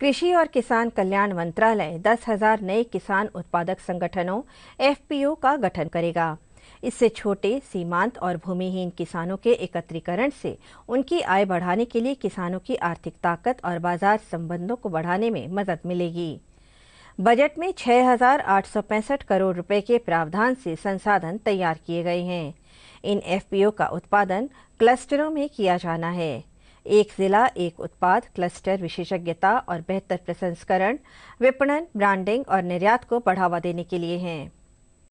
कृषि और किसान कल्याण मंत्रालय दस हजार नए किसान उत्पादक संगठनों एफपीओ का गठन करेगा इससे छोटे सीमांत और भूमिहीन किसानों के एकत्रीकरण से उनकी आय बढ़ाने के लिए किसानों की आर्थिक ताकत और बाजार संबंधों को बढ़ाने में मदद मिलेगी बजट में छह करोड़ रुपए के प्रावधान से संसाधन तैयार किए गए हैं इन एफपीओ का उत्पादन क्लस्टरों में किया जाना है एक जिला एक उत्पाद क्लस्टर विशेषज्ञता और बेहतर प्रसंस्करण विपणन ब्रांडिंग और निर्यात को बढ़ावा देने के लिए हैं